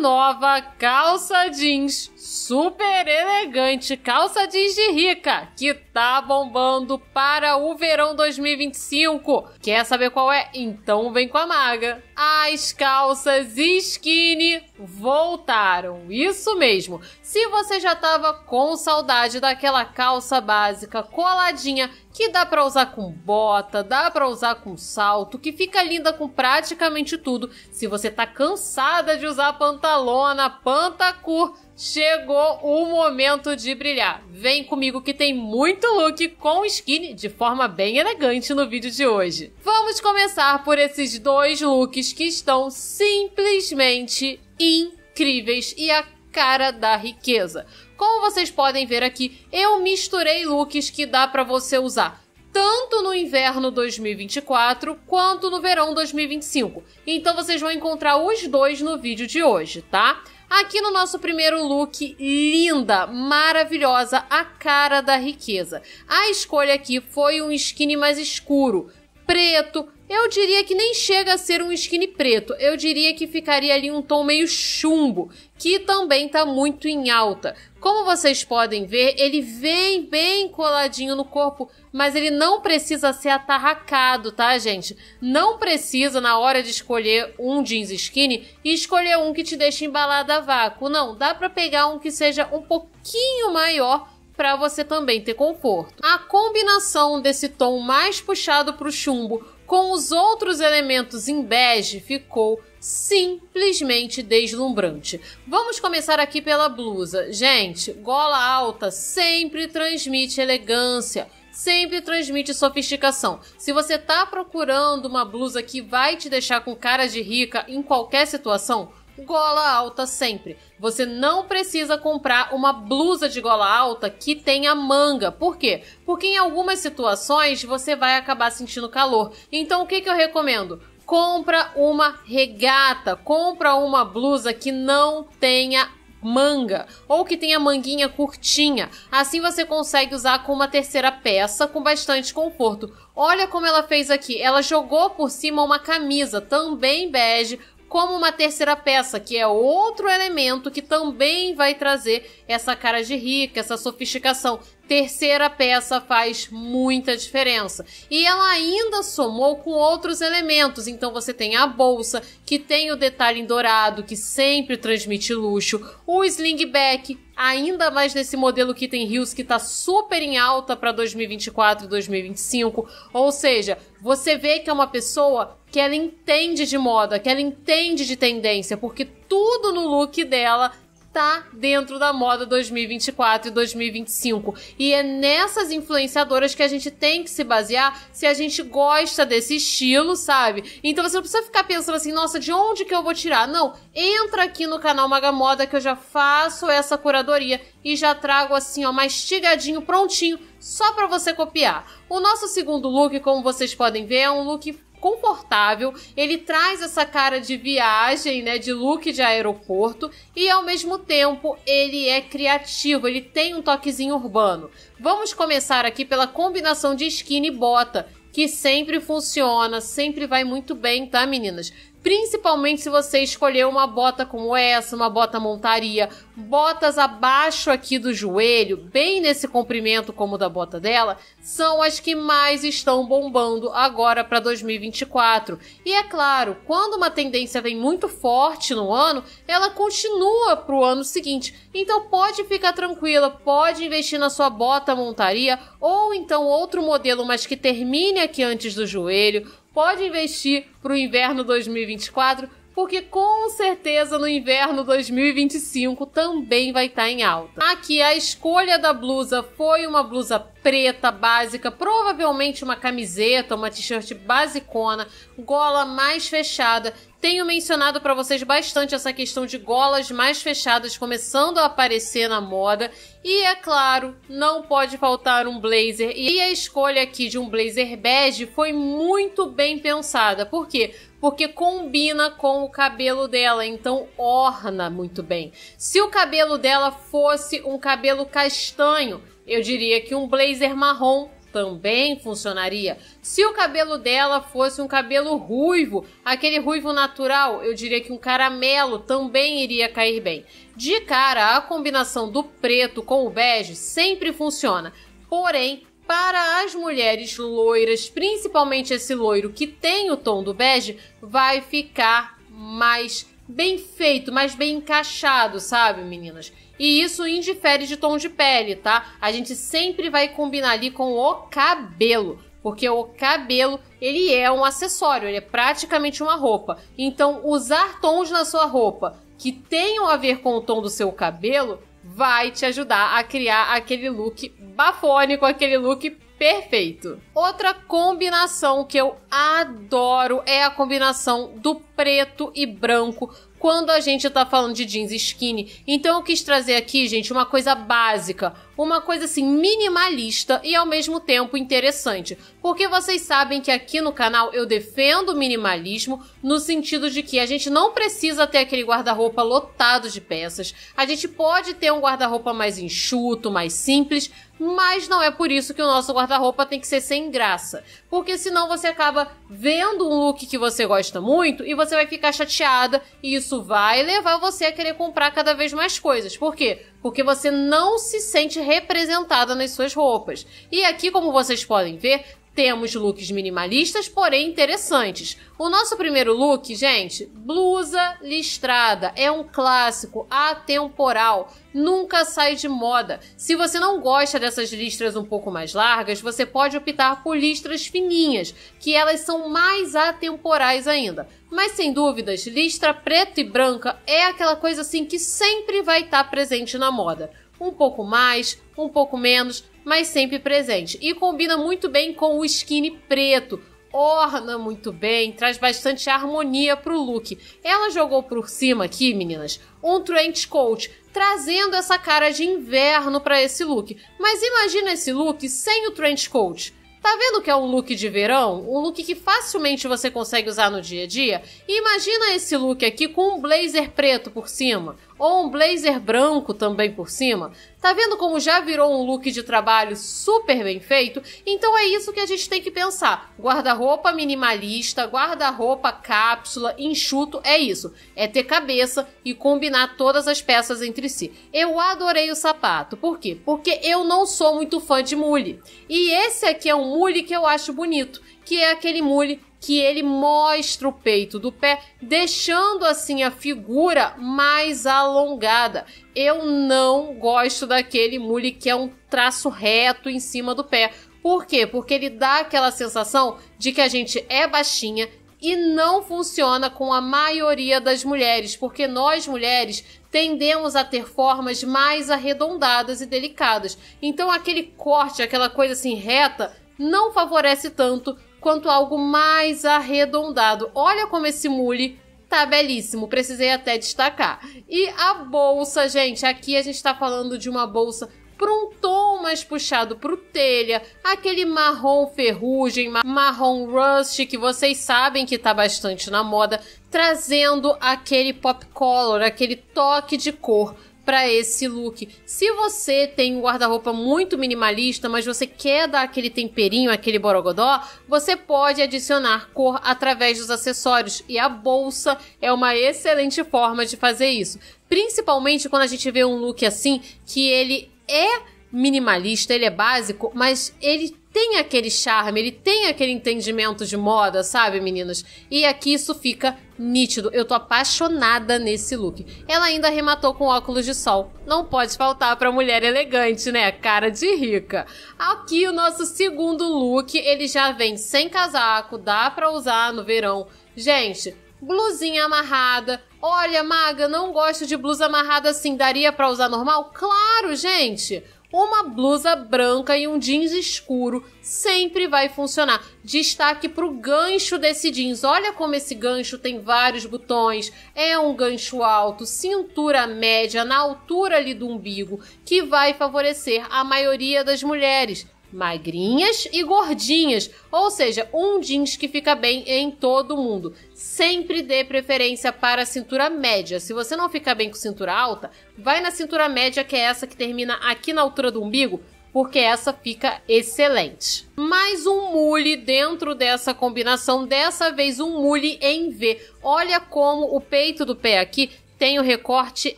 nova calça jeans super elegante, calça jeans de rica, que está bombando para o verão 2025. Quer saber qual é? Então vem com a maga. As calças skinny voltaram. Isso mesmo. Se você já estava com saudade daquela calça básica coladinha que dá para usar com bota, dá para usar com salto, que fica linda com praticamente tudo. Se você tá cansada de usar pantalona, pantacur, chegou o momento de brilhar. Vem comigo que tem muito look com skin de forma bem elegante no vídeo de hoje. Vamos começar por esses dois looks que estão simplesmente incríveis e a cara da riqueza. Como vocês podem ver aqui, eu misturei looks que dá para você usar tanto no inverno 2024 quanto no verão 2025. Então vocês vão encontrar os dois no vídeo de hoje, tá? Aqui no nosso primeiro look, linda, maravilhosa, a cara da riqueza. A escolha aqui foi um skinny mais escuro, preto, eu diria que nem chega a ser um skinny preto. Eu diria que ficaria ali um tom meio chumbo, que também tá muito em alta. Como vocês podem ver, ele vem bem coladinho no corpo, mas ele não precisa ser atarracado, tá, gente? Não precisa, na hora de escolher um jeans skinny, escolher um que te deixe embalada a vácuo. Não, dá pra pegar um que seja um pouquinho maior para você também ter conforto. A combinação desse tom mais puxado pro chumbo com os outros elementos em bege ficou simplesmente deslumbrante. Vamos começar aqui pela blusa. Gente, gola alta sempre transmite elegância sempre transmite sofisticação. Se você tá procurando uma blusa que vai te deixar com cara de rica em qualquer situação, gola alta sempre. Você não precisa comprar uma blusa de gola alta que tenha manga. Por quê? Porque em algumas situações você vai acabar sentindo calor. Então o que, que eu recomendo? Compra uma regata, compra uma blusa que não tenha manga ou que tenha manguinha curtinha. Assim você consegue usar com uma terceira peça com bastante conforto. Olha como ela fez aqui. Ela jogou por cima uma camisa também bege como uma terceira peça, que é outro elemento que também vai trazer essa cara de rica, essa sofisticação terceira peça faz muita diferença. E ela ainda somou com outros elementos. Então você tem a bolsa, que tem o detalhe em dourado, que sempre transmite luxo, o slingback, ainda mais nesse modelo que tem rios que está super em alta para 2024 e 2025. Ou seja, você vê que é uma pessoa que ela entende de moda, que ela entende de tendência, porque tudo no look dela está dentro da moda 2024 e 2025. E é nessas influenciadoras que a gente tem que se basear se a gente gosta desse estilo, sabe? Então você não precisa ficar pensando assim, nossa, de onde que eu vou tirar? Não, entra aqui no canal Maga Moda que eu já faço essa curadoria e já trago assim, ó, mastigadinho, prontinho, só para você copiar. O nosso segundo look, como vocês podem ver, é um look confortável, ele traz essa cara de viagem, né, de look de aeroporto e ao mesmo tempo ele é criativo, ele tem um toquezinho urbano. Vamos começar aqui pela combinação de skin e bota, que sempre funciona, sempre vai muito bem, tá, meninas? Principalmente se você escolher uma bota como essa, uma bota montaria, botas abaixo aqui do joelho, bem nesse comprimento como da bota dela, são as que mais estão bombando agora para 2024. E é claro, quando uma tendência vem muito forte no ano, ela continua para o ano seguinte. Então pode ficar tranquila, pode investir na sua bota montaria ou então outro modelo, mas que termine aqui antes do joelho, pode investir para o inverno 2024 porque com certeza no inverno 2025 também vai estar tá em alta. Aqui a escolha da blusa foi uma blusa preta básica, provavelmente uma camiseta, uma t-shirt basicona, gola mais fechada. Tenho mencionado para vocês bastante essa questão de golas mais fechadas começando a aparecer na moda e é claro, não pode faltar um blazer. E a escolha aqui de um blazer bege foi muito bem pensada, Por quê? porque combina com o cabelo dela, então orna muito bem. Se o cabelo dela fosse um cabelo castanho, eu diria que um blazer marrom também funcionaria. Se o cabelo dela fosse um cabelo ruivo, aquele ruivo natural, eu diria que um caramelo também iria cair bem. De cara, a combinação do preto com o bege sempre funciona. Porém, para as mulheres loiras, principalmente esse loiro que tem o tom do bege, vai ficar mais bem feito, mais bem encaixado, sabe, meninas? E isso indifere de tom de pele, tá? A gente sempre vai combinar ali com o cabelo, porque o cabelo ele é um acessório, ele é praticamente uma roupa. Então, usar tons na sua roupa que tenham a ver com o tom do seu cabelo vai te ajudar a criar aquele look bafônico, aquele look perfeito. Outra combinação que eu adoro é a combinação do preto e branco quando a gente tá falando de jeans skinny. Então eu quis trazer aqui, gente, uma coisa básica uma coisa assim minimalista e ao mesmo tempo interessante. Porque vocês sabem que aqui no canal eu defendo o minimalismo no sentido de que a gente não precisa ter aquele guarda-roupa lotado de peças. A gente pode ter um guarda-roupa mais enxuto, mais simples, mas não é por isso que o nosso guarda-roupa tem que ser sem graça. Porque senão você acaba vendo um look que você gosta muito e você vai ficar chateada e isso vai levar você a querer comprar cada vez mais coisas. Por quê? porque você não se sente representada nas suas roupas. E aqui, como vocês podem ver, temos looks minimalistas, porém interessantes. O nosso primeiro look, gente, blusa listrada. É um clássico, atemporal, nunca sai de moda. Se você não gosta dessas listras um pouco mais largas, você pode optar por listras fininhas, que elas são mais atemporais ainda. Mas sem dúvidas, listra preta e branca é aquela coisa assim que sempre vai estar tá presente na moda. Um pouco mais, um pouco menos, mas sempre presente. E combina muito bem com o skinny preto, orna muito bem, traz bastante harmonia pro look. Ela jogou por cima aqui, meninas, um trench coat, trazendo essa cara de inverno para esse look. Mas imagina esse look sem o trench coat. Tá vendo que é um look de verão? Um look que facilmente você consegue usar no dia a dia? E imagina esse look aqui com um blazer preto por cima ou um blazer branco também por cima. Tá vendo como já virou um look de trabalho super bem feito? Então é isso que a gente tem que pensar. Guarda-roupa minimalista, guarda-roupa cápsula, enxuto, é isso. É ter cabeça e combinar todas as peças entre si. Eu adorei o sapato. Por quê? Porque eu não sou muito fã de mule. E esse aqui é um mule que eu acho bonito, que é aquele mule que ele mostra o peito do pé, deixando assim a figura mais alongada. Eu não gosto daquele mule que é um traço reto em cima do pé. Por quê? Porque ele dá aquela sensação de que a gente é baixinha e não funciona com a maioria das mulheres, porque nós mulheres tendemos a ter formas mais arredondadas e delicadas. Então aquele corte, aquela coisa assim reta, não favorece tanto quanto algo mais arredondado. Olha como esse mule tá belíssimo, precisei até destacar. E a bolsa, gente, aqui a gente tá falando de uma bolsa para um tom mais puxado para o telha, aquele marrom ferrugem, marrom rust que vocês sabem que está bastante na moda, trazendo aquele pop color, aquele toque de cor para esse look. Se você tem um guarda-roupa muito minimalista, mas você quer dar aquele temperinho, aquele borogodó, você pode adicionar cor através dos acessórios e a bolsa é uma excelente forma de fazer isso. Principalmente quando a gente vê um look assim que ele é minimalista, ele é básico, mas ele tem aquele charme, ele tem aquele entendimento de moda, sabe, meninas? E aqui isso fica nítido. Eu tô apaixonada nesse look. Ela ainda arrematou com óculos de sol. Não pode faltar pra mulher elegante, né? Cara de rica. Aqui o nosso segundo look, ele já vem sem casaco, dá pra usar no verão. Gente, blusinha amarrada. Olha, maga, não gosto de blusa amarrada assim. Daria pra usar normal? Claro, gente! uma blusa branca e um jeans escuro sempre vai funcionar. Destaque para o gancho desse jeans. Olha como esse gancho tem vários botões. É um gancho alto, cintura média, na altura ali do umbigo, que vai favorecer a maioria das mulheres magrinhas e gordinhas, ou seja, um jeans que fica bem em todo mundo. Sempre dê preferência para a cintura média. Se você não ficar bem com cintura alta, vai na cintura média, que é essa que termina aqui na altura do umbigo, porque essa fica excelente. Mais um mule dentro dessa combinação, dessa vez um mule em V. Olha como o peito do pé aqui tem o recorte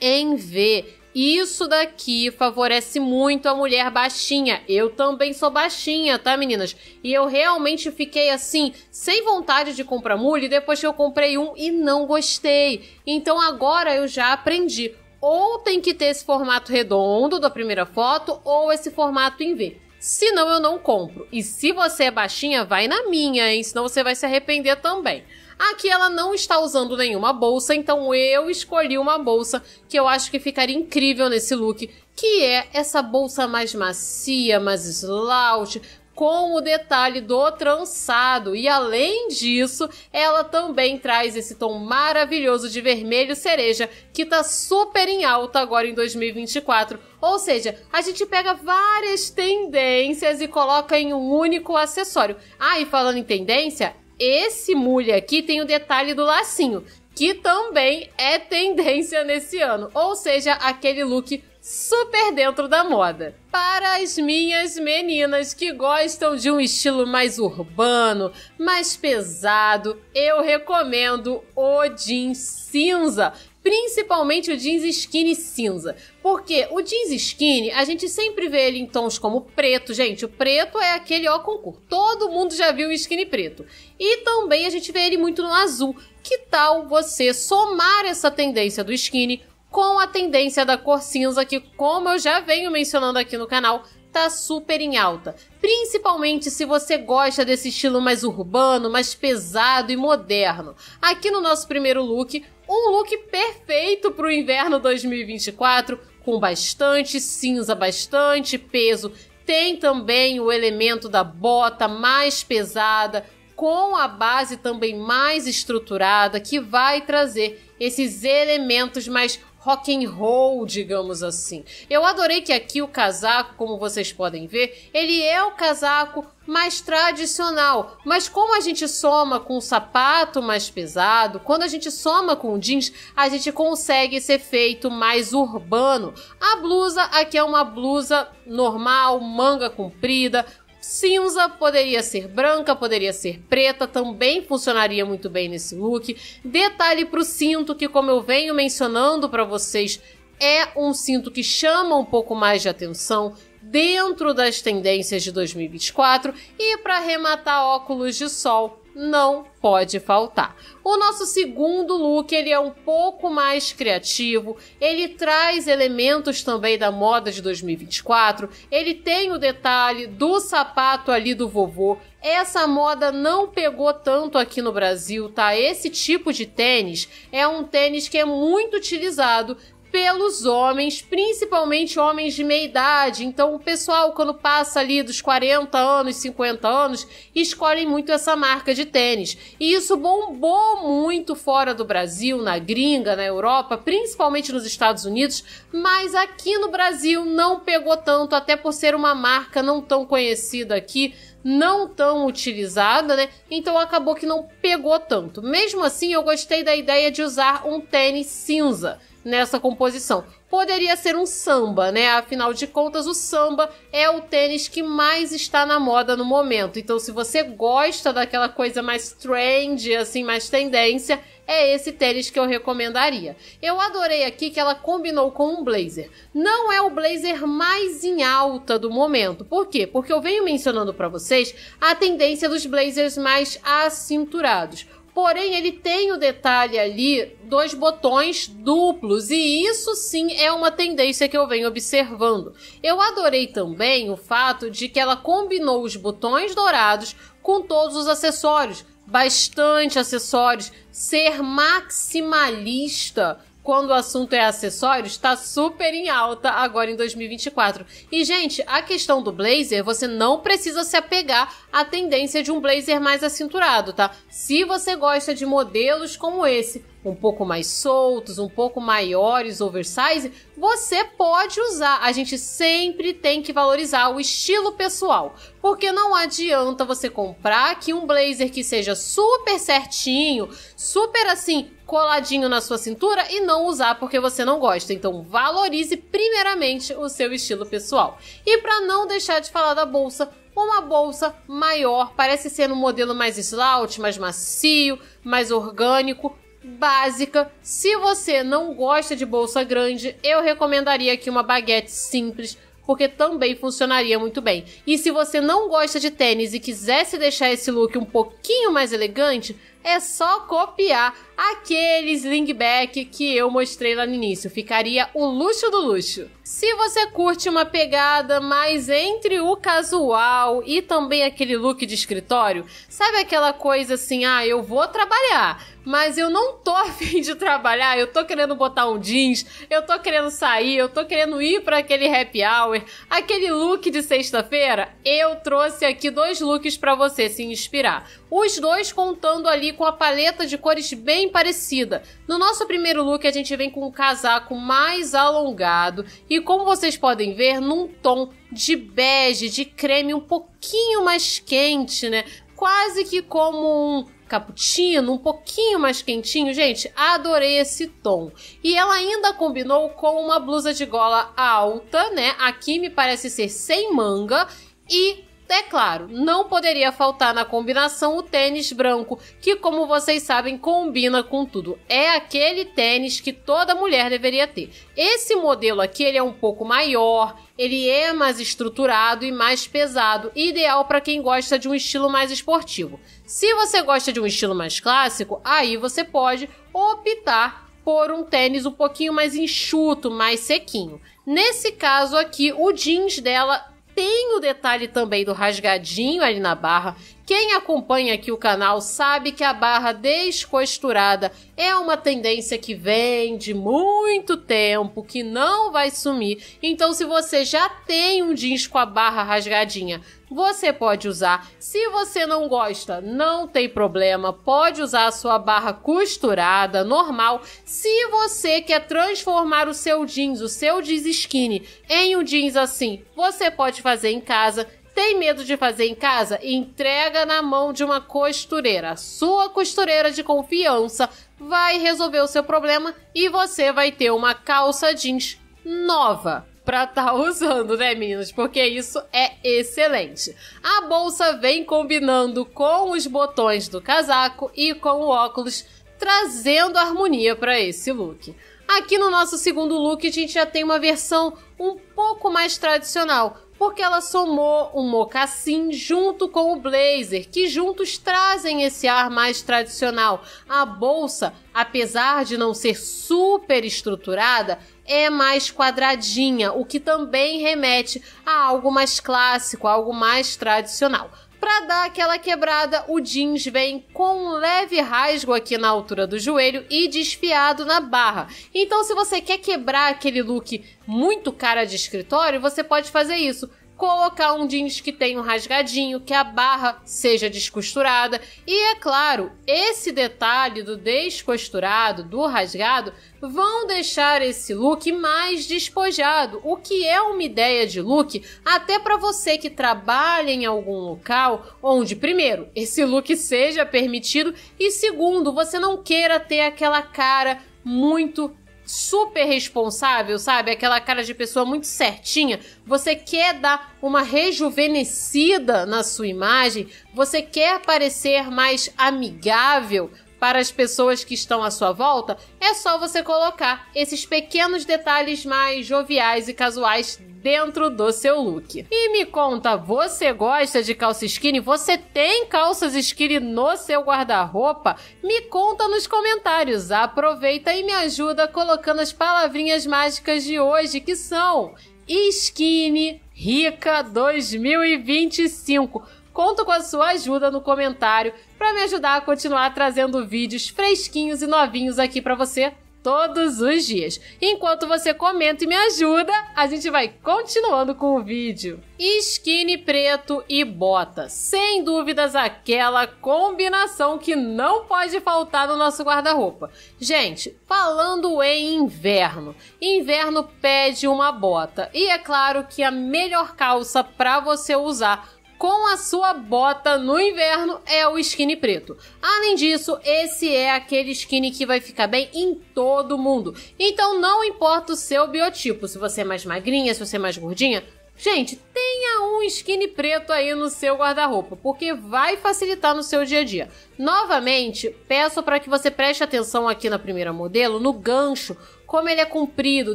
em V. Isso daqui favorece muito a mulher baixinha. Eu também sou baixinha, tá, meninas? E eu realmente fiquei assim, sem vontade de comprar mule depois que eu comprei um e não gostei. Então agora eu já aprendi. Ou tem que ter esse formato redondo da primeira foto ou esse formato em V. Senão eu não compro. E se você é baixinha, vai na minha, hein? Senão você vai se arrepender também. Aqui ela não está usando nenhuma bolsa, então eu escolhi uma bolsa que eu acho que ficaria incrível nesse look, que é essa bolsa mais macia, mais slouch, com o detalhe do trançado. E além disso, ela também traz esse tom maravilhoso de vermelho cereja, que tá super em alta agora em 2024. Ou seja, a gente pega várias tendências e coloca em um único acessório. Ah, e falando em tendência, esse mulher aqui tem o detalhe do lacinho, que também é tendência nesse ano, ou seja, aquele look super dentro da moda. Para as minhas meninas que gostam de um estilo mais urbano, mais pesado, eu recomendo o jeans cinza, principalmente o jeans skinny cinza. Porque o jeans skinny, a gente sempre vê ele em tons como preto, gente. O preto é aquele ó concurso. Todo mundo já viu o skinny preto. E também a gente vê ele muito no azul. Que tal você somar essa tendência do skinny com a tendência da cor cinza, que, como eu já venho mencionando aqui no canal, tá super em alta. Principalmente se você gosta desse estilo mais urbano, mais pesado e moderno. Aqui no nosso primeiro look, um look perfeito para o inverno 2024, com bastante cinza, bastante peso. Tem também o elemento da bota mais pesada, com a base também mais estruturada que vai trazer esses elementos mais rock and roll, digamos assim. Eu adorei que aqui o casaco, como vocês podem ver, ele é o casaco mais tradicional, mas como a gente soma com o um sapato mais pesado, quando a gente soma com o jeans, a gente consegue esse efeito mais urbano. A blusa aqui é uma blusa normal, manga comprida, cinza, poderia ser branca, poderia ser preta, também funcionaria muito bem nesse look. Detalhe para o cinto que como eu venho mencionando para vocês, é um cinto que chama um pouco mais de atenção dentro das tendências de 2024 e para arrematar óculos de sol não pode faltar. O nosso segundo look, ele é um pouco mais criativo, ele traz elementos também da moda de 2024, ele tem o detalhe do sapato ali do vovô. Essa moda não pegou tanto aqui no Brasil, tá? Esse tipo de tênis é um tênis que é muito utilizado pelos homens, principalmente homens de meia idade. Então, o pessoal, quando passa ali dos 40 anos, 50 anos, escolhem muito essa marca de tênis. E isso bombou muito fora do Brasil, na gringa, na Europa, principalmente nos Estados Unidos, mas aqui no Brasil não pegou tanto, até por ser uma marca não tão conhecida aqui, não tão utilizada, né? Então acabou que não pegou tanto. Mesmo assim, eu gostei da ideia de usar um tênis cinza nessa composição. Poderia ser um samba, né? Afinal de contas, o samba é o tênis que mais está na moda no momento. Então, se você gosta daquela coisa mais trend, assim, mais tendência, é esse tênis que eu recomendaria. Eu adorei aqui que ela combinou com um blazer. Não é o blazer mais em alta do momento. Por quê? Porque eu venho mencionando para vocês a tendência dos blazers mais acinturados. Porém, ele tem o detalhe ali dos botões duplos, e isso sim é uma tendência que eu venho observando. Eu adorei também o fato de que ela combinou os botões dourados com todos os acessórios, bastante acessórios, ser maximalista quando o assunto é acessório, está super em alta agora em 2024. E, gente, a questão do blazer, você não precisa se apegar à tendência de um blazer mais acinturado, tá? Se você gosta de modelos como esse, um pouco mais soltos, um pouco maiores, oversize, você pode usar. A gente sempre tem que valorizar o estilo pessoal, porque não adianta você comprar que um blazer que seja super certinho, super assim, coladinho na sua cintura e não usar porque você não gosta. Então valorize primeiramente o seu estilo pessoal. E para não deixar de falar da bolsa, uma bolsa maior, parece ser um modelo mais slouch, mais macio, mais orgânico, básica. Se você não gosta de bolsa grande, eu recomendaria aqui uma baguete simples, porque também funcionaria muito bem. E se você não gosta de tênis e quisesse deixar esse look um pouquinho mais elegante, é só copiar aquele slingback que eu mostrei lá no início. Ficaria o luxo do luxo. Se você curte uma pegada mais entre o casual e também aquele look de escritório, sabe aquela coisa assim, ah, eu vou trabalhar, mas eu não tô afim de trabalhar, eu tô querendo botar um jeans, eu tô querendo sair, eu tô querendo ir para aquele happy hour, aquele look de sexta-feira, eu trouxe aqui dois looks para você se inspirar. Os dois contando ali com a paleta de cores bem parecida. No nosso primeiro look, a gente vem com um casaco mais alongado e, como vocês podem ver, num tom de bege, de creme um pouquinho mais quente, né? Quase que como um cappuccino, um pouquinho mais quentinho. Gente, adorei esse tom. E ela ainda combinou com uma blusa de gola alta, né? Aqui me parece ser sem manga e é claro, não poderia faltar na combinação o tênis branco, que, como vocês sabem, combina com tudo. É aquele tênis que toda mulher deveria ter. Esse modelo aqui ele é um pouco maior, ele é mais estruturado e mais pesado, ideal para quem gosta de um estilo mais esportivo. Se você gosta de um estilo mais clássico, aí você pode optar por um tênis um pouquinho mais enxuto, mais sequinho. Nesse caso aqui, o jeans dela tem o detalhe também do rasgadinho ali na barra, quem acompanha aqui o canal sabe que a barra descosturada é uma tendência que vem de muito tempo, que não vai sumir. Então, se você já tem um jeans com a barra rasgadinha, você pode usar. Se você não gosta, não tem problema, pode usar a sua barra costurada, normal. Se você quer transformar o seu jeans, o seu jeans skinny, em um jeans assim, você pode fazer em casa. Tem medo de fazer em casa? Entrega na mão de uma costureira. Sua costureira de confiança vai resolver o seu problema e você vai ter uma calça jeans nova para estar tá usando, né, meninas? Porque isso é excelente. A bolsa vem combinando com os botões do casaco e com o óculos, trazendo harmonia para esse look. Aqui no nosso segundo look, a gente já tem uma versão um pouco mais tradicional, porque ela somou o um mocassim junto com o blazer, que juntos trazem esse ar mais tradicional. A bolsa, apesar de não ser super estruturada, é mais quadradinha, o que também remete a algo mais clássico, algo mais tradicional. Para dar aquela quebrada, o jeans vem com um leve rasgo aqui na altura do joelho e desfiado na barra. Então, se você quer quebrar aquele look muito cara de escritório, você pode fazer isso colocar um jeans que tenha um rasgadinho, que a barra seja descosturada. E é claro, esse detalhe do descosturado, do rasgado, vão deixar esse look mais despojado, o que é uma ideia de look até para você que trabalha em algum local onde, primeiro, esse look seja permitido e, segundo, você não queira ter aquela cara muito super responsável, sabe? Aquela cara de pessoa muito certinha. Você quer dar uma rejuvenescida na sua imagem, você quer parecer mais amigável, para as pessoas que estão à sua volta, é só você colocar esses pequenos detalhes mais joviais e casuais dentro do seu look. E me conta, você gosta de calça skinny? Você tem calças skinny no seu guarda-roupa? Me conta nos comentários. Aproveita e me ajuda colocando as palavrinhas mágicas de hoje que são skinny rica 2025. Conto com a sua ajuda no comentário para me ajudar a continuar trazendo vídeos fresquinhos e novinhos aqui para você todos os dias. Enquanto você comenta e me ajuda, a gente vai continuando com o vídeo. Skinny preto e bota. Sem dúvidas, aquela combinação que não pode faltar no nosso guarda-roupa. Gente, falando em inverno, inverno pede uma bota. E é claro que a melhor calça para você usar com a sua bota no inverno é o skinny preto. Além disso, esse é aquele skinny que vai ficar bem em todo mundo. Então não importa o seu biotipo, se você é mais magrinha, se você é mais gordinha, Gente, tenha um skinny preto aí no seu guarda-roupa, porque vai facilitar no seu dia a dia. Novamente, peço para que você preste atenção aqui na primeira modelo, no gancho, como ele é comprido,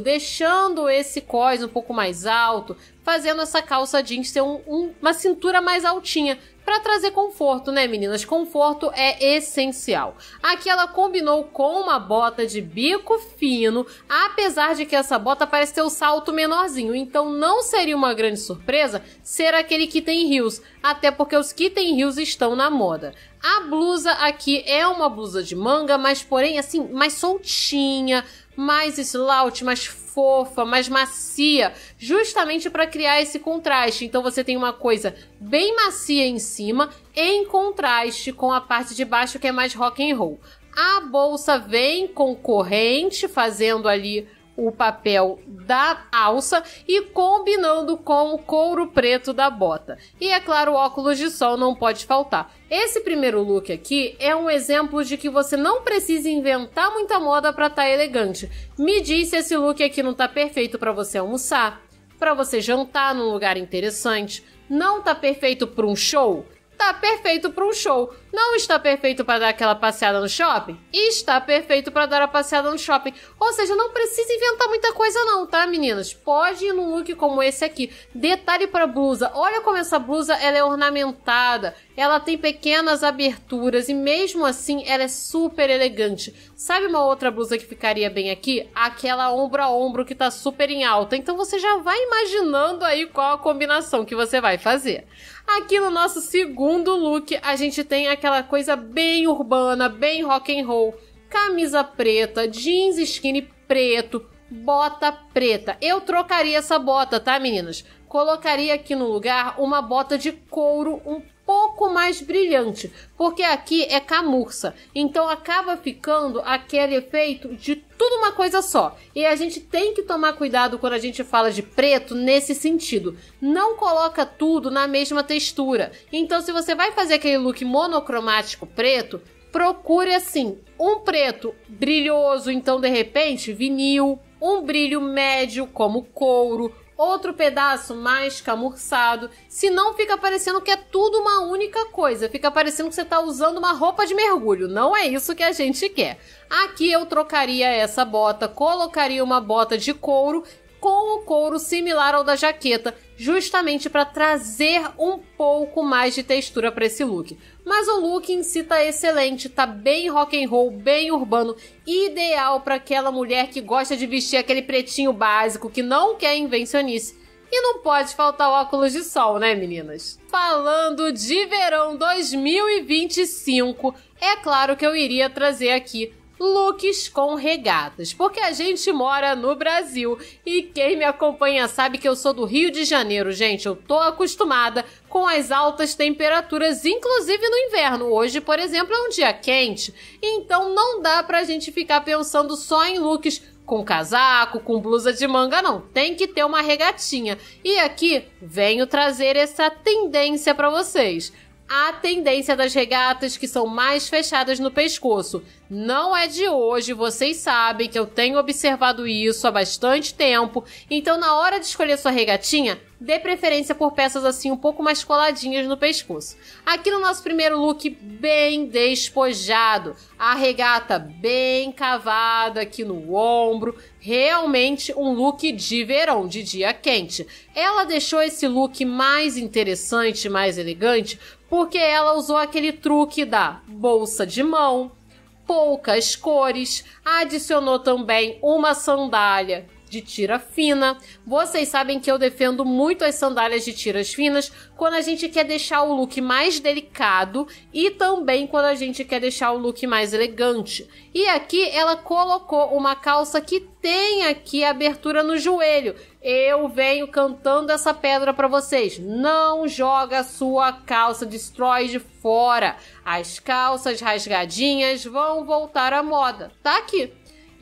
deixando esse cós um pouco mais alto, fazendo essa calça jeans ter um, um, uma cintura mais altinha. Para trazer conforto, né, meninas? Conforto é essencial. Aqui ela combinou com uma bota de bico fino, apesar de que essa bota parece ter o um salto menorzinho, então não seria uma grande surpresa ser aquele tem heels, até porque os kitten heels estão na moda. A blusa aqui é uma blusa de manga, mas porém assim, mais soltinha, mais slouch, mais fofa, mais macia, justamente para criar esse contraste. Então você tem uma coisa bem macia em cima, em contraste com a parte de baixo que é mais rock and roll. A bolsa vem com corrente, fazendo ali o papel da alça e combinando com o couro preto da bota. E é claro, o óculos de sol não pode faltar. Esse primeiro look aqui é um exemplo de que você não precisa inventar muita moda para estar tá elegante. Me diz se esse look aqui não tá perfeito para você almoçar, para você jantar num lugar interessante, não tá perfeito para um show, Tá perfeito para um show. Não está perfeito para dar aquela passeada no shopping? Está perfeito para dar a passeada no shopping. Ou seja, não precisa inventar muita coisa não, tá, meninas? Pode ir num look como esse aqui. Detalhe para blusa. Olha como essa blusa ela é ornamentada. Ela tem pequenas aberturas e mesmo assim ela é super elegante. Sabe uma outra blusa que ficaria bem aqui? Aquela ombro a ombro que tá super em alta. Então você já vai imaginando aí qual a combinação que você vai fazer. Aqui no nosso segundo look, a gente tem aquela coisa bem urbana, bem rock and roll. Camisa preta, jeans skinny preto, bota preta. Eu trocaria essa bota, tá, meninas? Colocaria aqui no lugar uma bota de couro um pouco mais brilhante, porque aqui é camurça. Então acaba ficando aquele efeito de tudo uma coisa só. E a gente tem que tomar cuidado quando a gente fala de preto nesse sentido. Não coloca tudo na mesma textura. Então se você vai fazer aquele look monocromático preto, procure assim, um preto brilhoso, então de repente vinil, um brilho médio como couro, outro pedaço mais camurçado. Se não, fica parecendo que é tudo uma única coisa. Fica parecendo que você está usando uma roupa de mergulho. Não é isso que a gente quer. Aqui eu trocaria essa bota, colocaria uma bota de couro com o couro similar ao da jaqueta, justamente para trazer um pouco mais de textura para esse look. Mas o look em si tá excelente, tá bem rock and roll, bem urbano, ideal para aquela mulher que gosta de vestir aquele pretinho básico, que não quer invencionice. E não pode faltar óculos de sol, né, meninas? Falando de verão 2025, é claro que eu iria trazer aqui looks com regatas, porque a gente mora no Brasil e quem me acompanha sabe que eu sou do Rio de Janeiro, gente. Eu tô acostumada com as altas temperaturas, inclusive no inverno. Hoje, por exemplo, é um dia quente, então não dá pra gente ficar pensando só em looks com casaco, com blusa de manga, não. Tem que ter uma regatinha. E aqui venho trazer essa tendência para vocês a tendência das regatas que são mais fechadas no pescoço. Não é de hoje, vocês sabem que eu tenho observado isso há bastante tempo. Então, na hora de escolher sua regatinha, dê preferência por peças assim um pouco mais coladinhas no pescoço. Aqui no nosso primeiro look, bem despojado, a regata bem cavada aqui no ombro, realmente um look de verão, de dia quente. Ela deixou esse look mais interessante, mais elegante, porque ela usou aquele truque da bolsa de mão, poucas cores, adicionou também uma sandália de tira fina. Vocês sabem que eu defendo muito as sandálias de tiras finas quando a gente quer deixar o look mais delicado e também quando a gente quer deixar o look mais elegante. E aqui ela colocou uma calça que tem aqui abertura no joelho. Eu venho cantando essa pedra para vocês. Não joga sua calça destrói de fora. As calças rasgadinhas vão voltar à moda. Tá aqui.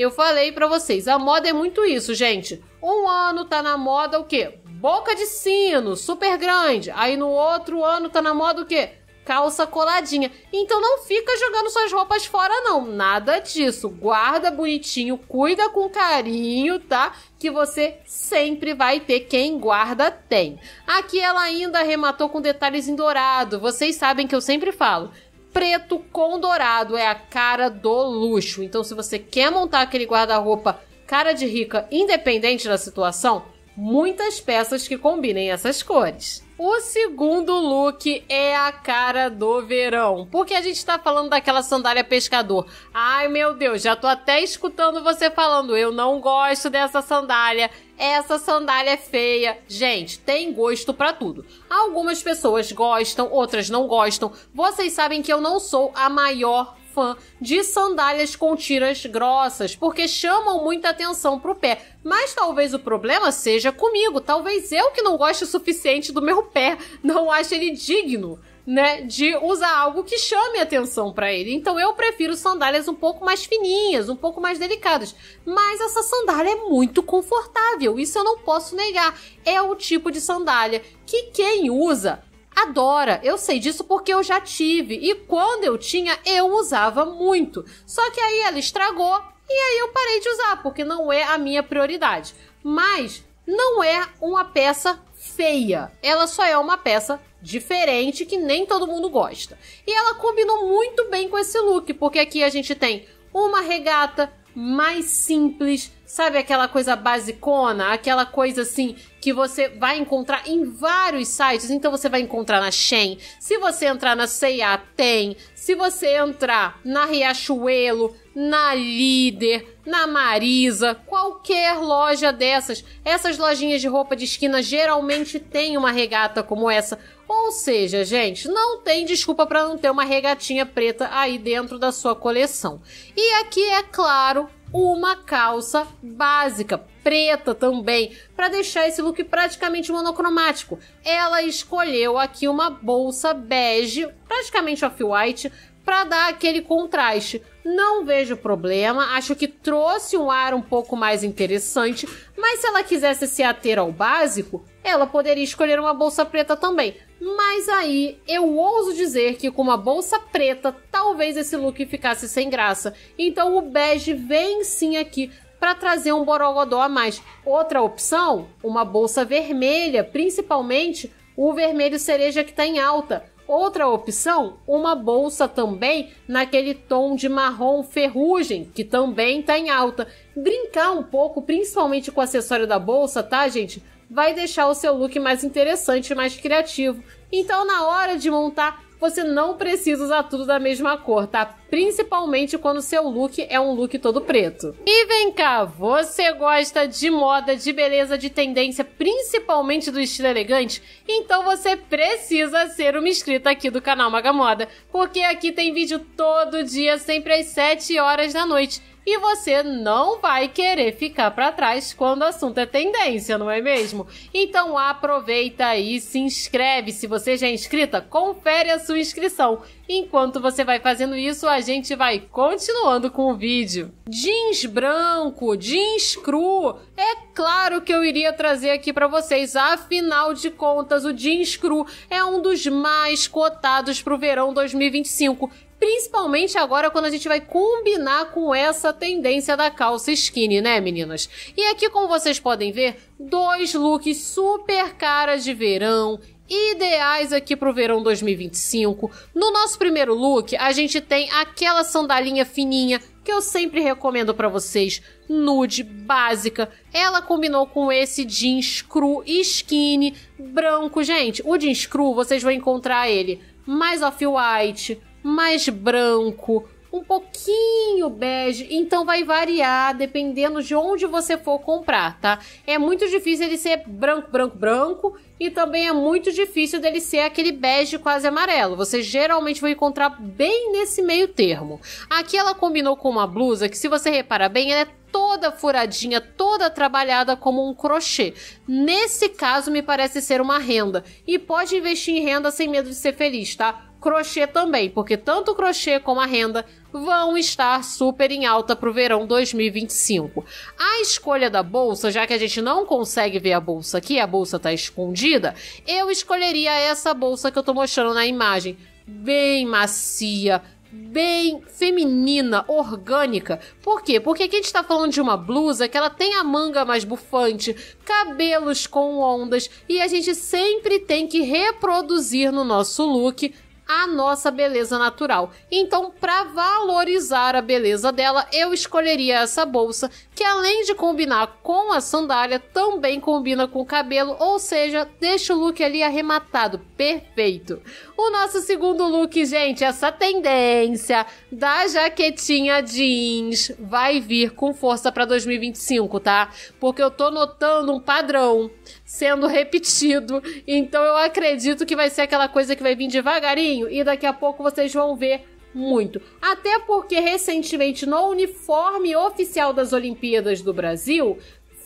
Eu falei para vocês, a moda é muito isso, gente. Um ano tá na moda o quê? Boca de sino, super grande. Aí no outro ano tá na moda o quê? calça coladinha. Então não fica jogando suas roupas fora, não. Nada disso. Guarda bonitinho, cuida com carinho, tá? Que você sempre vai ter. Quem guarda tem. Aqui ela ainda arrematou com detalhes em dourado. Vocês sabem que eu sempre falo preto com dourado é a cara do luxo. Então, se você quer montar aquele guarda-roupa cara de rica, independente da situação, muitas peças que combinem essas cores. O segundo look é a cara do verão. Porque a gente tá falando daquela sandália pescador. Ai meu Deus, já tô até escutando você falando. Eu não gosto dessa sandália essa sandália é feia. Gente, tem gosto para tudo. Algumas pessoas gostam, outras não gostam. Vocês sabem que eu não sou a maior fã de sandálias com tiras grossas, porque chamam muita atenção pro pé. Mas talvez o problema seja comigo, talvez eu que não goste o suficiente do meu pé, não ache ele digno né, de usar algo que chame atenção para ele. Então eu prefiro sandálias um pouco mais fininhas, um pouco mais delicadas. Mas essa sandália é muito confortável, isso eu não posso negar. É o tipo de sandália que quem usa adora. Eu sei disso porque eu já tive e quando eu tinha eu usava muito. Só que aí ela estragou e aí eu parei de usar porque não é a minha prioridade. Mas não é uma peça feia. Ela só é uma peça diferente que nem todo mundo gosta. E ela combinou muito bem com esse look, porque aqui a gente tem uma regata mais simples, sabe aquela coisa basicona, aquela coisa assim que você vai encontrar em vários sites, então você vai encontrar na Shein, se você entrar na C&A tem, se você entrar na Riachuelo, na Líder, na Marisa, qualquer loja dessas. Essas lojinhas de roupa de esquina geralmente tem uma regata como essa. Ou seja, gente, não tem desculpa para não ter uma regatinha preta aí dentro da sua coleção. E aqui é claro, uma calça básica, preta também, para deixar esse look praticamente monocromático. Ela escolheu aqui uma bolsa bege, praticamente off-white, para dar aquele contraste. Não vejo problema, acho que trouxe um ar um pouco mais interessante, mas se ela quisesse se ater ao básico, ela poderia escolher uma bolsa preta também. Mas aí eu ouso dizer que com uma bolsa preta, talvez esse look ficasse sem graça. Então o bege vem sim aqui para trazer um borogodó a mais. Outra opção, uma bolsa vermelha, principalmente o vermelho cereja que está em alta. Outra opção, uma bolsa também naquele tom de marrom ferrugem, que também está em alta. Brincar um pouco, principalmente com o acessório da bolsa, tá, gente? Vai deixar o seu look mais interessante, mais criativo. Então, na hora de montar, você não precisa usar tudo da mesma cor, tá? Principalmente quando seu look é um look todo preto. E vem cá, você gosta de moda, de beleza, de tendência, principalmente do estilo elegante? Então você precisa ser uma inscrita aqui do canal Maga Moda, porque aqui tem vídeo todo dia, sempre às 7 horas da noite e você não vai querer ficar para trás quando o assunto é tendência, não é mesmo? Então aproveita e se inscreve. Se você já é inscrita, confere a sua inscrição. Enquanto você vai fazendo isso, a gente vai continuando com o vídeo. Jeans branco, jeans cru. É claro que eu iria trazer aqui para vocês. Afinal de contas, o jeans cru é um dos mais cotados para o verão 2025 principalmente agora quando a gente vai combinar com essa tendência da calça skinny, né, meninas? E aqui, como vocês podem ver, dois looks super caras de verão, ideais aqui pro verão 2025. No nosso primeiro look, a gente tem aquela sandalinha fininha que eu sempre recomendo para vocês, nude básica. Ela combinou com esse jeans cru skinny branco, gente. O jeans cru vocês vão encontrar ele mais off-white, mais branco, um pouquinho bege, então vai variar dependendo de onde você for comprar, tá? É muito difícil ele ser branco, branco, branco e também é muito difícil dele ser aquele bege quase amarelo. Você geralmente vai encontrar bem nesse meio termo. Aqui ela combinou com uma blusa que, se você reparar bem, ela é toda furadinha, toda trabalhada como um crochê. Nesse caso, me parece ser uma renda. E pode investir em renda sem medo de ser feliz, tá? crochê também, porque tanto o crochê como a renda vão estar super em alta para o verão 2025. A escolha da bolsa, já que a gente não consegue ver a bolsa aqui, a bolsa está escondida, eu escolheria essa bolsa que eu estou mostrando na imagem, bem macia, bem feminina, orgânica. Por quê? Porque aqui a gente está falando de uma blusa que ela tem a manga mais bufante, cabelos com ondas e a gente sempre tem que reproduzir no nosso look a nossa beleza natural. Então, para valorizar a beleza dela, eu escolheria essa bolsa que além de combinar com a sandália, também combina com o cabelo, ou seja, deixa o look ali arrematado, perfeito. O nosso segundo look, gente, essa tendência da jaquetinha jeans vai vir com força para 2025, tá? Porque eu tô notando um padrão sendo repetido, então eu acredito que vai ser aquela coisa que vai vir devagarinho e daqui a pouco vocês vão ver muito. Até porque recentemente no uniforme oficial das Olimpíadas do Brasil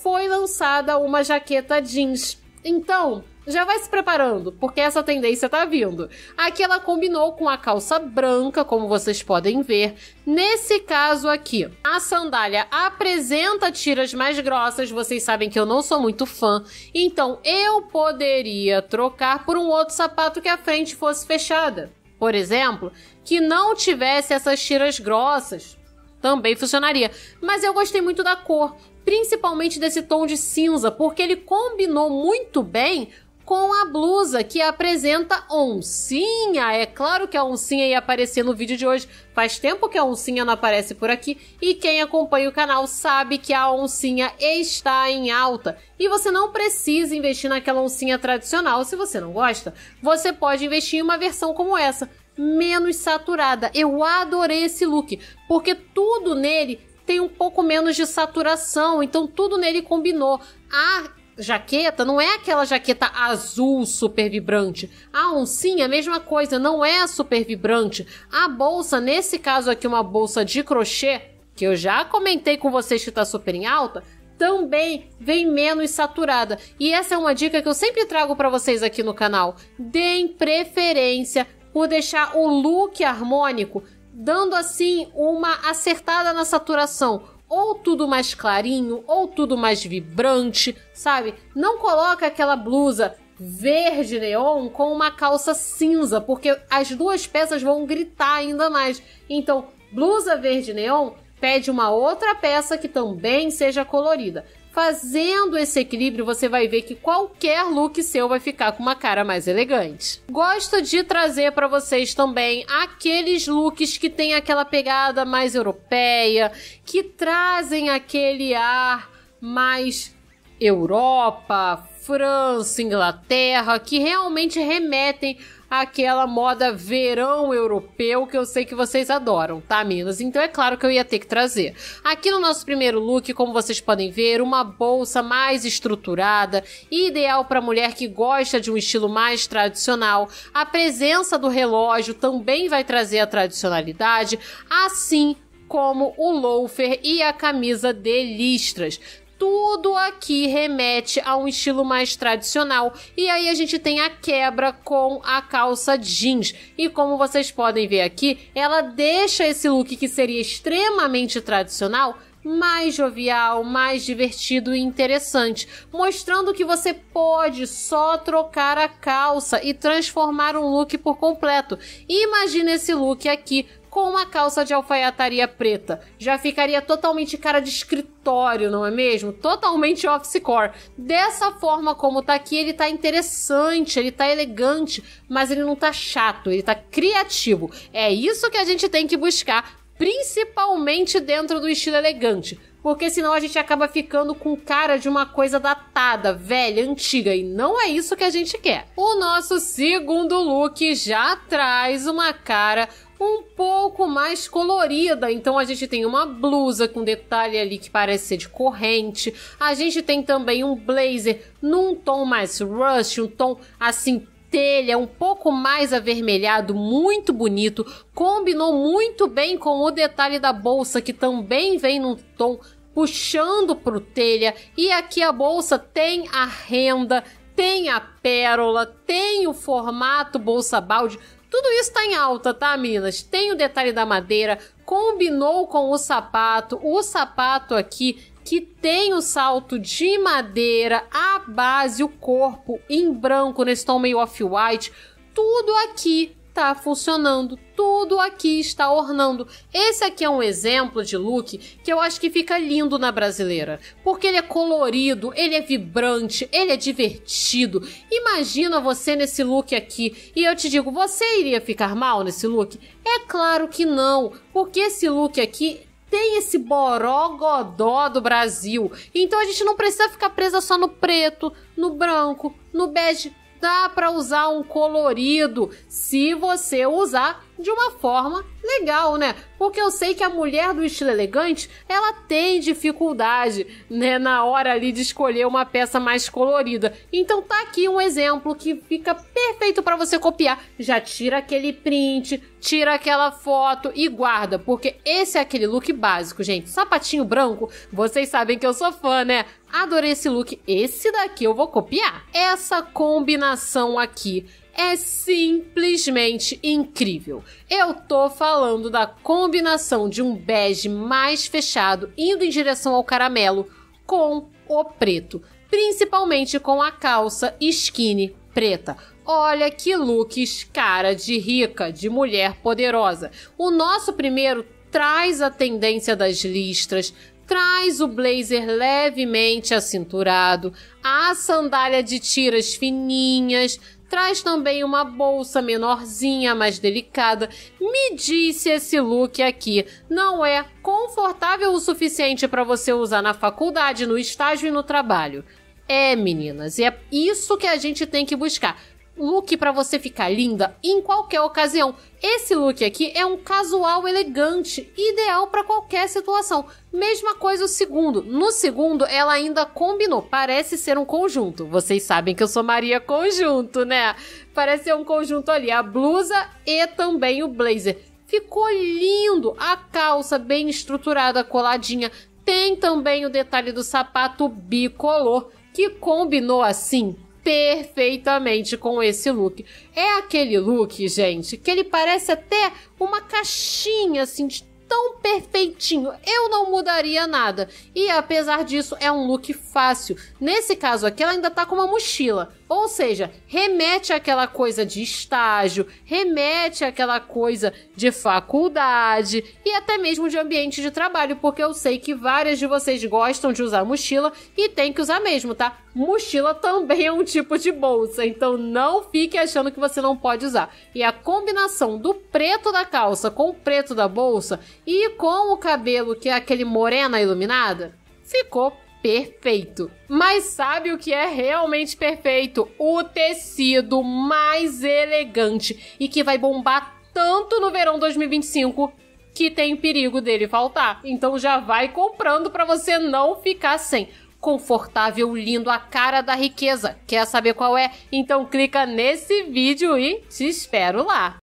foi lançada uma jaqueta jeans. Então, já vai se preparando, porque essa tendência tá vindo. Aqui ela combinou com a calça branca, como vocês podem ver. Nesse caso aqui, a sandália apresenta tiras mais grossas, vocês sabem que eu não sou muito fã, então eu poderia trocar por um outro sapato que a frente fosse fechada por exemplo, que não tivesse essas tiras grossas, também funcionaria. Mas eu gostei muito da cor, principalmente desse tom de cinza, porque ele combinou muito bem com a blusa que apresenta oncinha. É claro que a oncinha ia aparecer no vídeo de hoje. Faz tempo que a oncinha não aparece por aqui e quem acompanha o canal sabe que a oncinha está em alta. E você não precisa investir naquela oncinha tradicional se você não gosta. Você pode investir em uma versão como essa, menos saturada. Eu adorei esse look, porque tudo nele tem um pouco menos de saturação, então tudo nele combinou. A jaqueta não é aquela jaqueta azul super vibrante. Ah, é a oncinha, mesma coisa, não é super vibrante. A bolsa, nesse caso aqui, uma bolsa de crochê, que eu já comentei com vocês que está super em alta, também vem menos saturada. E essa é uma dica que eu sempre trago para vocês aqui no canal. Deem preferência por deixar o look harmônico, dando assim uma acertada na saturação ou tudo mais clarinho, ou tudo mais vibrante, sabe? Não coloca aquela blusa verde neon com uma calça cinza, porque as duas peças vão gritar ainda mais. Então, blusa verde neon pede uma outra peça que também seja colorida. Fazendo esse equilíbrio, você vai ver que qualquer look seu vai ficar com uma cara mais elegante. Gosto de trazer para vocês também aqueles looks que têm aquela pegada mais europeia, que trazem aquele ar mais Europa, França, Inglaterra, que realmente remetem aquela moda verão europeu que eu sei que vocês adoram, tá, meninas? Então é claro que eu ia ter que trazer. Aqui no nosso primeiro look, como vocês podem ver, uma bolsa mais estruturada, ideal para mulher que gosta de um estilo mais tradicional. A presença do relógio também vai trazer a tradicionalidade, assim como o loafer e a camisa de listras tudo aqui remete a um estilo mais tradicional. E aí a gente tem a quebra com a calça jeans. E como vocês podem ver aqui, ela deixa esse look que seria extremamente tradicional mais jovial, mais divertido e interessante, mostrando que você pode só trocar a calça e transformar um look por completo. Imagina esse look aqui com uma calça de alfaiataria preta. Já ficaria totalmente cara de escritório, não é mesmo? Totalmente office core Dessa forma como tá aqui, ele tá interessante, ele tá elegante, mas ele não tá chato, ele tá criativo. É isso que a gente tem que buscar, principalmente dentro do estilo elegante porque senão a gente acaba ficando com cara de uma coisa datada, velha, antiga, e não é isso que a gente quer. O nosso segundo look já traz uma cara um pouco mais colorida. Então a gente tem uma blusa com detalhe ali que parece ser de corrente. A gente tem também um blazer num tom mais rush, um tom assim telha, um pouco mais avermelhado, muito bonito. Combinou muito bem com o detalhe da bolsa que também vem num tom puxando pro telha. E aqui a bolsa tem a renda, tem a pérola, tem o formato bolsa balde tudo isso tá em alta, tá, meninas? Tem o detalhe da madeira, combinou com o sapato. O sapato aqui que tem o salto de madeira, a base, o corpo em branco nesse tom meio off-white. Tudo aqui tá funcionando. Tudo aqui está ornando. Esse aqui é um exemplo de look que eu acho que fica lindo na brasileira, porque ele é colorido, ele é vibrante, ele é divertido. Imagina você nesse look aqui e eu te digo, você iria ficar mal nesse look? É claro que não, porque esse look aqui tem esse borogodó do Brasil. Então a gente não precisa ficar presa só no preto, no branco, no bege dá para usar um colorido se você usar de uma forma legal, né? Porque eu sei que a mulher do estilo elegante, ela tem dificuldade, né, na hora ali de escolher uma peça mais colorida. Então tá aqui um exemplo que fica perfeito para você copiar. Já tira aquele print, tira aquela foto e guarda, porque esse é aquele look básico, gente. Sapatinho branco, vocês sabem que eu sou fã, né? Adorei esse look. Esse daqui eu vou copiar. Essa combinação aqui é simplesmente incrível. Eu tô falando da combinação de um bege mais fechado indo em direção ao caramelo com o preto, principalmente com a calça skinny preta. Olha que looks cara de rica, de mulher poderosa. O nosso primeiro traz a tendência das listras, traz o blazer levemente acinturado, a sandália de tiras fininhas, Traz também uma bolsa menorzinha, mais delicada. Me diz se esse look aqui não é confortável o suficiente para você usar na faculdade, no estágio e no trabalho. É, meninas, e é isso que a gente tem que buscar look para você ficar linda em qualquer ocasião. Esse look aqui é um casual elegante, ideal para qualquer situação. Mesma coisa o segundo. No segundo, ela ainda combinou. Parece ser um conjunto. Vocês sabem que eu sou Maria Conjunto, né? Parece ser um conjunto ali, a blusa e também o blazer. Ficou lindo! A calça bem estruturada, coladinha. Tem também o detalhe do sapato bicolor, que combinou assim perfeitamente com esse look. É aquele look, gente, que ele parece até uma caixinha assim de tão perfeitinho. Eu não mudaria nada. E apesar disso, é um look fácil. Nesse caso aqui, ela ainda tá com uma mochila. Ou seja, remete àquela coisa de estágio, remete àquela coisa de faculdade e até mesmo de ambiente de trabalho, porque eu sei que várias de vocês gostam de usar mochila e tem que usar mesmo, tá? Mochila também é um tipo de bolsa, então não fique achando que você não pode usar. E a combinação do preto da calça com o preto da bolsa e com o cabelo, que é aquele morena iluminada, ficou perfeito. Mas sabe o que é realmente perfeito? O tecido mais elegante e que vai bombar tanto no verão 2025 que tem perigo dele faltar. Então já vai comprando para você não ficar sem confortável, lindo, a cara da riqueza. Quer saber qual é? Então clica nesse vídeo e te espero lá.